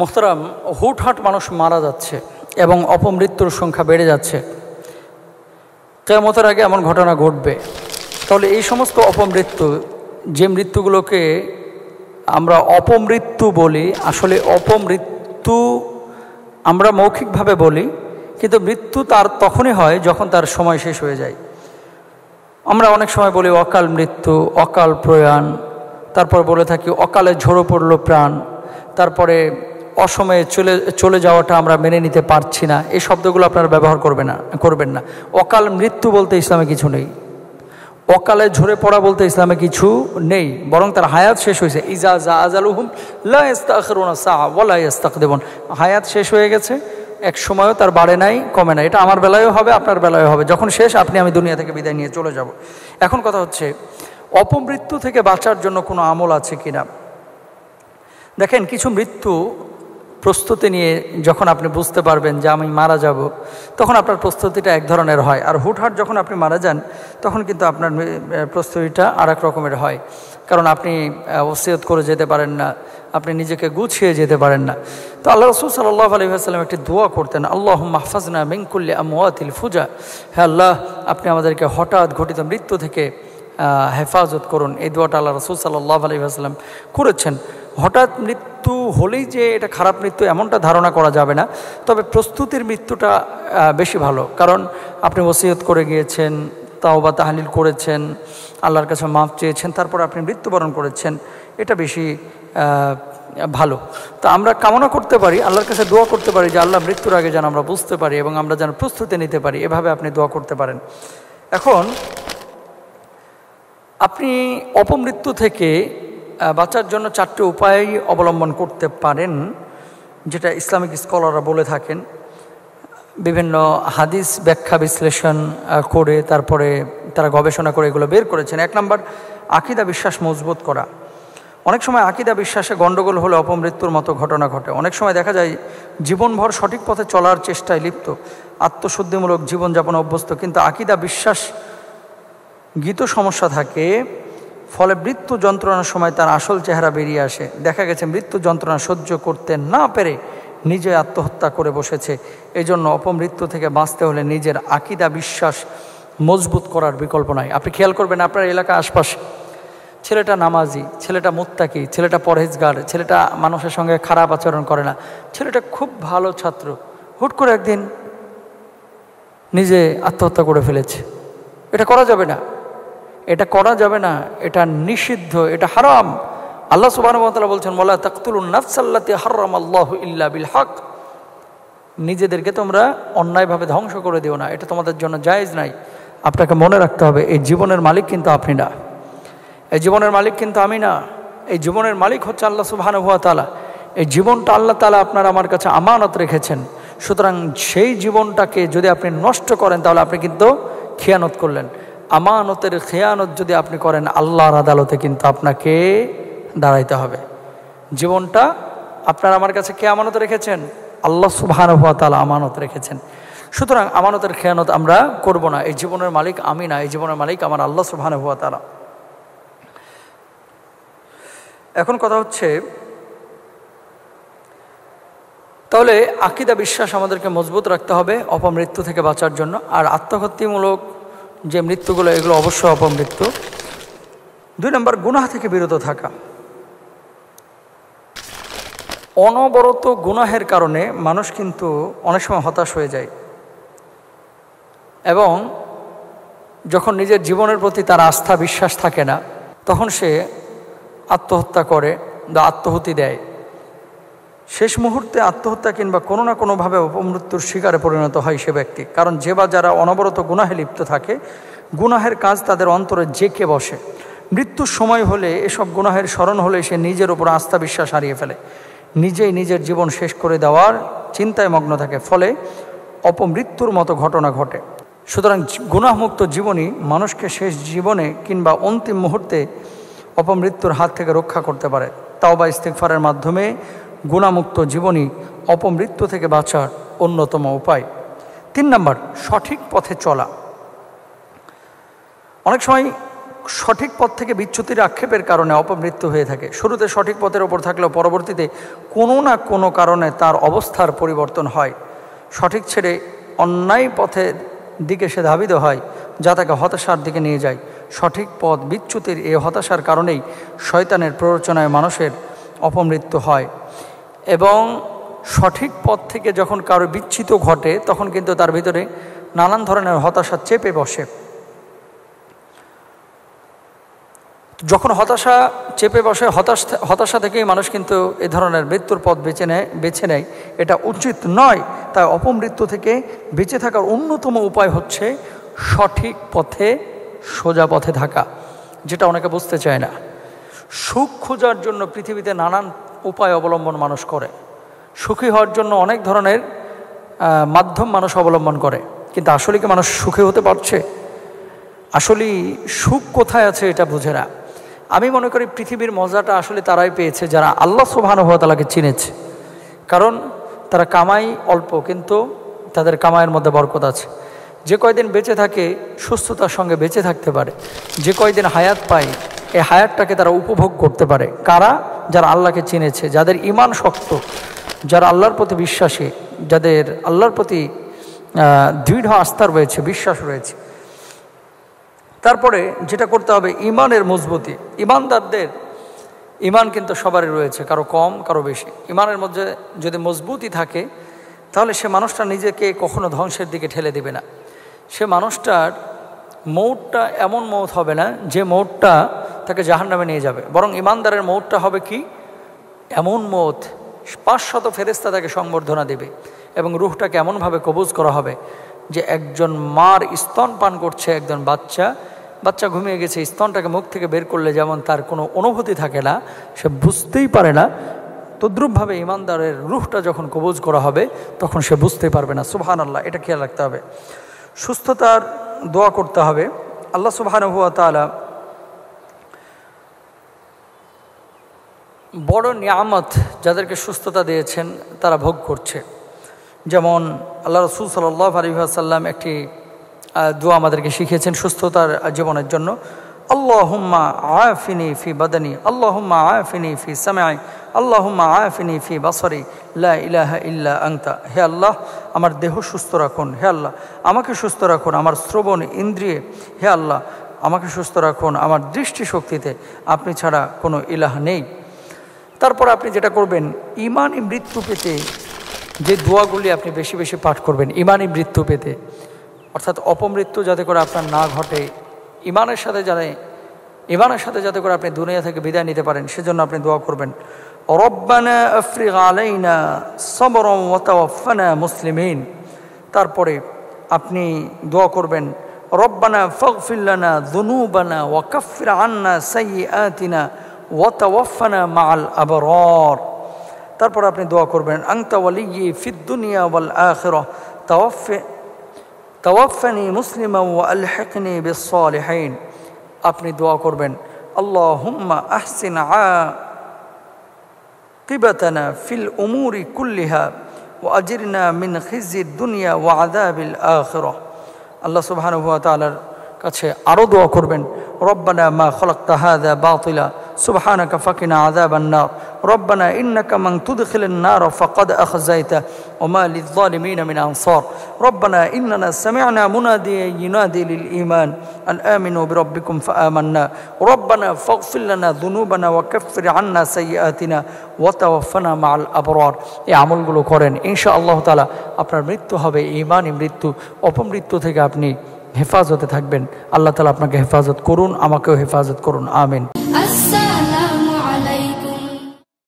মোখতারাম হুটহাট মানুষ মারা যাচ্ছে এবং অপমৃত্যুর সংখ্যা বেড়ে যাচ্ছে কেমতের আগে এমন ঘটনা ঘটবে তাহলে এই সমস্ত অপমৃত্যু যে মৃত্যুগুলোকে আমরা অপমৃত্যু বলি আসলে অপমৃত্যু আমরা মৌখিকভাবে বলি কিন্তু মৃত্যু তার তখনই হয় যখন তার সময় শেষ হয়ে যায় আমরা অনেক সময় বলি অকাল মৃত্যু অকাল প্রয়াণ তারপর বলে থাকি অকালে ঝরো পড়ল প্রাণ তারপরে অসময়ে চলে চলে যাওয়াটা আমরা মেনে নিতে পারছি না এই শব্দগুলো আপনারা ব্যবহার করবে না করবেন না অকাল মৃত্যু বলতে ইসলামে কিছু নেই অকালে ঝরে পড়া বলতে ইসলামে কিছু নেই বরং তার হায়াত শেষ হয়েছে ইজা জা আজালুহুম লাস্তাক দেবন হায়াত শেষ হয়ে গেছে এক সময়ও তার বাড়ে নাই কমে নাই এটা আমার বেলায়ও হবে আপনার বেলায়ও হবে যখন শেষ আপনি আমি দুনিয়া থেকে বিদায় নিয়ে চলে যাব এখন কথা হচ্ছে অপমৃত্যু থেকে বাঁচার জন্য কোনো আমল আছে কিনা দেখেন কিছু মৃত্যু প্রস্তুতি নিয়ে যখন আপনি বুঝতে পারবেন যে আমি মারা যাব তখন আপনার প্রস্তুতিটা এক ধরনের হয় আর হুটহাট যখন আপনি মারা যান তখন কিন্তু আপনার প্রস্তুতিটা আর রকমের হয় কারণ আপনি ওসিয়ত করে যেতে পারেন না আপনি নিজেকে গুছিয়ে যেতে পারেন না তো আল্লাহ রসুল সাল্লাহ আসালাম একটি দোয়া করতেন আল্লাহ মাহফাজনা মিঙ্কুল্লি আমওয়াতিল ফুজা হ্যাঁ আল্লাহ আপনি আমাদেরকে হঠাৎ ঘটিত মৃত্যু থেকে হেফাজত করুন এই দোয়াটা আল্লাহ রসুল সাল্লাহ আসালাম করেছেন হঠাৎ মৃত্যু হলেই যে এটা খারাপ মৃত্যু এমনটা ধারণা করা যাবে না তবে প্রস্তুতির মৃত্যুটা বেশি ভালো কারণ আপনি ওসিয়ত করে গিয়েছেন তাও বা তাহালিল করেছেন আল্লাহর কাছে মাপ চেয়েছেন তারপর আপনি মৃত্যুবরণ করেছেন এটা বেশি ভালো তো আমরা কামনা করতে পারি আল্লাহর কাছে দোয়া করতে পারি যে আল্লাহ মৃত্যুর আগে যেন আমরা বুঝতে পারি এবং আমরা যেন প্রস্তুতি নিতে পারি এভাবে আপনি দোয়া করতে পারেন এখন আপনি অপমৃত্যু থেকে বাঁচার জন্য চারটি উপায় অবলম্বন করতে পারেন যেটা ইসলামিক স্কলাররা বলে থাকেন বিভিন্ন হাদিস ব্যাখ্যা বিশ্লেষণ করে তারপরে তারা গবেষণা করে এগুলো বের করেছেন এক নম্বর আকিদা বিশ্বাস মজবুত করা অনেক সময় আকিদা বিশ্বাসে গণ্ডগোল হলে অপমৃত্যুর মতো ঘটনা ঘটে অনেক সময় দেখা যায় জীবনভর সঠিক পথে চলার চেষ্টায় লিপ্ত আত্মশুদ্ধিমূলক জীবনযাপন অভ্যস্ত কিন্তু আকিদা বিশ্বাস গীত সমস্যা থাকে ফলে মৃত্যু যন্ত্রণার সময় তার আসল চেহারা বেরিয়ে আসে দেখা গেছে মৃত্যু যন্ত্রণা সহ্য করতে না পেরে নিজে আত্মহত্যা করে বসেছে এজন্য অপমৃত্যু থেকে বাঁচতে হলে নিজের আকিদা বিশ্বাস মজবুত করার বিকল্প নাই আপনি খেয়াল করবেন আপনার এলাকা আশপাশে ছেলেটা নামাজি ছেলেটা মুত্তাকি ছেলেটা পরহেজগার ছেলেটা মানুষের সঙ্গে খারাপ আচরণ করে না ছেলেটা খুব ভালো ছাত্র হুট করে একদিন নিজে আত্মহত্যা করে ফেলেছে এটা করা যাবে না এটা করা যাবে না এটা নিষিদ্ধ এটা হারাম আল্লাহ সুবাহ বলছেন মোল্লা তাকতুল নাফসাল্লাতে হারাম আল্লাহ ইল্লা বিল হক নিজেদেরকে তোমরা অন্যায়ভাবে ধ্বংস করে দিও না এটা তোমাদের জন্য জায়েজ নাই আপনাকে মনে রাখতে হবে এই জীবনের মালিক কিন্তু আপনি না এই জীবনের মালিক কিন্তু আমি না এই জীবনের মালিক হচ্ছে আল্লাহ সুবাহান হুয়া তালা এই জীবনটা আল্লাহ তালা আপনার আমার কাছে আমানত রেখেছেন সুতরাং সেই জীবনটাকে যদি আপনি নষ্ট করেন তাহলে আপনি কিন্তু খেয়ানত করলেন আমানতের খেয়ানত যদি আপনি করেন আল্লাহর আদালতে কিন্তু আপনাকে দাঁড়াইতে হবে জীবনটা আপনার আমার কাছে কে আমানত রেখেছেন আল্লাহ সুবাহান তালা আমানত রেখেছেন সুতরাং আমানতের খেয়ানত আমরা করব না এই জীবনের মালিক আমি না এই জীবনের মালিক আমার আল্লাহ সুবাহান হুয়া তালা এখন কথা হচ্ছে তাহলে আকিদা বিশ্বাস আমাদেরকে মজবুত রাখতে হবে অপমৃত্যু থেকে বাঁচার জন্য আর আত্মঘাতীমূলক যে মৃত্যুগুলো এগুলো অবশ্যই অপমৃত্যু দুই নম্বর গুনাহ থেকে বিরত থাকা অনবরত গুনাহের কারণে মানুষ কিন্তু অনেক সময় হতাশ হয়ে যায় এবং যখন নিজের জীবনের প্রতি তার আস্থা বিশ্বাস থাকে না তখন সে আত্মহত্যা করে বা আত্মহতি দেয় শেষ মুহূর্তে আত্মহত্যা কিংবা কোনো না কোনোভাবে অপমৃত্যুর শিকারে পরিণত হয় সে ব্যক্তি কারণ যে বা যারা অনবরত গুনাহে লিপ্ত থাকে গুনাহের কাজ তাদের অন্তরে জেঁকে বসে মৃত্যুর সময় হলে এসব গুনাহের স্মরণ হলে সে নিজের উপর আস্থা বিশ্বাস হারিয়ে ফেলে নিজেই নিজের জীবন শেষ করে দেওয়ার চিন্তায় মগ্ন থাকে ফলে অপমৃত্যুর মতো ঘটনা ঘটে সুতরাং গুনাহমুক্ত জীবনই মানুষকে শেষ জীবনে কিংবা অন্তিম মুহূর্তে অপমৃত্যুর হাত থেকে রক্ষা করতে পারে তাও বা ইস্তেকফারের মাধ্যমে গুণামুক্ত জীবনই অপমৃত্যু থেকে বাঁচার অন্যতম উপায় তিন নম্বর সঠিক পথে চলা অনেক সময় সঠিক পথ থেকে বিচ্যুতির আক্ষেপের কারণে অপমৃত্যু হয়ে থাকে শুরুতে সঠিক পথের ওপর থাকলেও পরবর্তীতে কোনো না কোনো কারণে তার অবস্থার পরিবর্তন হয় সঠিক ছেড়ে অন্যায় পথের দিকে সে ধাবিত হয় যা তাকে হতাশার দিকে নিয়ে যায় সঠিক পথ বিচ্যুতির এ হতাশার কারণেই শয়তানের প্ররোচনায় মানুষের অপমৃত্যু হয় এবং সঠিক পথ থেকে যখন কারো বিচ্ছিত ঘটে তখন কিন্তু তার ভিতরে নানান ধরনের হতাশা চেপে বসে যখন হতাশা চেপে বসে হতাশ হতাশা থেকেই মানুষ কিন্তু এ ধরনের মৃত্যুর পথ বেছে নেয় বেছে নেয় এটা উচিত নয় তাই অপমৃত্যু থেকে বেঁচে থাকার অন্যতম উপায় হচ্ছে সঠিক পথে সোজা পথে থাকা যেটা অনেকে বুঝতে চায় না সুখ খোঁজার জন্য পৃথিবীতে নানান উপায় অবলম্বন মানুষ করে সুখী হওয়ার জন্য অনেক ধরনের মাধ্যম মানুষ অবলম্বন করে কিন্তু আসলে কি মানুষ সুখী হতে পারছে আসলে সুখ কোথায় আছে এটা বুঝে না আমি মনে করি পৃথিবীর মজাটা আসলে তারাই পেয়েছে যারা আল্লাহ সুবাহানুভাতালাকে চিনেছে কারণ তারা কামাই অল্প কিন্তু তাদের কামাইয়ের মধ্যে বরকত আছে যে কয়দিন বেঁচে থাকে সুস্থতার সঙ্গে বেঁচে থাকতে পারে যে কয়দিন হায়াত পায় এই হায়াতটাকে তারা উপভোগ করতে পারে কারা যারা আল্লাহকে চিনেছে যাদের ইমান শক্ত যারা আল্লাহর প্রতি বিশ্বাসী যাদের আল্লাহর প্রতি দৃঢ় আস্থা রয়েছে বিশ্বাস রয়েছে তারপরে যেটা করতে হবে ইমানের মজবুতি ইমানদারদের ইমান কিন্তু সবারই রয়েছে কারো কম কারো বেশি ইমানের মধ্যে যদি মজবুতি থাকে তাহলে সে মানুষটা নিজেকে কখনো ধ্বংসের দিকে ঠেলে দেবে না সে মানুষটার মৌটটা এমন মৌত হবে না যে মৌটটা তাকে জাহান নামে নিয়ে যাবে বরং ইমানদারের মৌতটা হবে কি এমন মত পাঁচশত ফেরেস্তা তাকে সংবর্ধনা দেবে এবং রুহটাকে এমনভাবে কবুজ করা হবে যে একজন মার স্তন পান করছে একজন বাচ্চা বাচ্চা ঘুমিয়ে গেছে স্তনটাকে মুখ থেকে বের করলে যেমন তার কোনো অনুভূতি থাকে না সে বুঝতেই পারে না তদ্রুপভাবে ইমানদারের রুহটা যখন কবুজ করা হবে তখন সে বুঝতে পারবে না সুবহান আল্লাহ এটা খেয়াল রাখতে হবে সুস্থতার দোয়া করতে হবে আল্লাহ সুবহান হুয়া তালা বড় নিয়ামত যাদেরকে সুস্থতা দিয়েছেন তারা ভোগ করছে যেমন আল্লাহ রসুল সাল্লাহ আলিহাসাল্লাম একটি দোয়া আমাদেরকে শিখিয়েছেন সুস্থতার জীবনের জন্য আল্লাহুম্মা আফিনি ফি বাদানি আল্লাহুম্মা আফিনি ফি সামাই আল্লাহুম্মা আফিনি ফি বাসরি লা ইলাহ ইল্লা আংতা হে আল্লাহ আমার দেহ সুস্থ রাখুন হে আল্লাহ আমাকে সুস্থ রাখুন আমার শ্রবণ ইন্দ্রিয়ে হে আল্লাহ আমাকে সুস্থ রাখুন আমার দৃষ্টিশক্তিতে আপনি ছাড়া কোনো ইলাহ নেই তারপর আপনি যেটা করবেন ইমানই মৃত্যু পেতে যে দোয়াগুলি আপনি বেশি বেশি পাঠ করবেন ইমানই মৃত্যু পেতে অর্থাৎ অপমৃত্যু যাতে করে আপনার না ঘটে ইমানের সাথে জানে ইমানের সাথে যাতে করে আপনি দুনিয়া থেকে বিদায় নিতে পারেন সেজন্য আপনি দোয়া করবেন রব্বানা মুসলিমিন তারপরে আপনি দোয়া করবেন রব্বানা ফকফিল্লানা দুনুবানা ওয়াকফির আন্না সাইয়াতিনা আতিনা وتوفنا مع الأبرار তারপর আপনি দোয়া করবেন انت ولي في الدنيا والآخرة توفى توفني مسلما والحقني بالصالحين আপনি দোয়া করবেন اللهم احسن عاقبتنا في الامور كلها واجرنا من خزي الدنيا وعذاب الاخره الله سبحانه وتعالى কাছে আরো দোয়া করবেন ربنا ما خلقت هذا باطلا سبحانك فقنا عذاب النار ربنا إنك من تدخل النار فقد أخزيته وما للظالمين من أنصار ربنا إننا سمعنا مناديا ينادي للإيمان أن آمنوا بربكم فآمنا ربنا فاغفر لنا ذنوبنا وكفر عنا سيئاتنا ওয়াতাওয়াফানা মাল আবরার এই আমলগুলো করেন ইনশা আল্লাহ তালা আপনার মৃত্যু হবে ইমানই মৃত্যু অপমৃত্যু থেকে আপনি হেফাজতে থাকবেন আল্লাহ তালা আপনাকে হেফাজত করুন আমাকেও হেফাজত করুন আমিন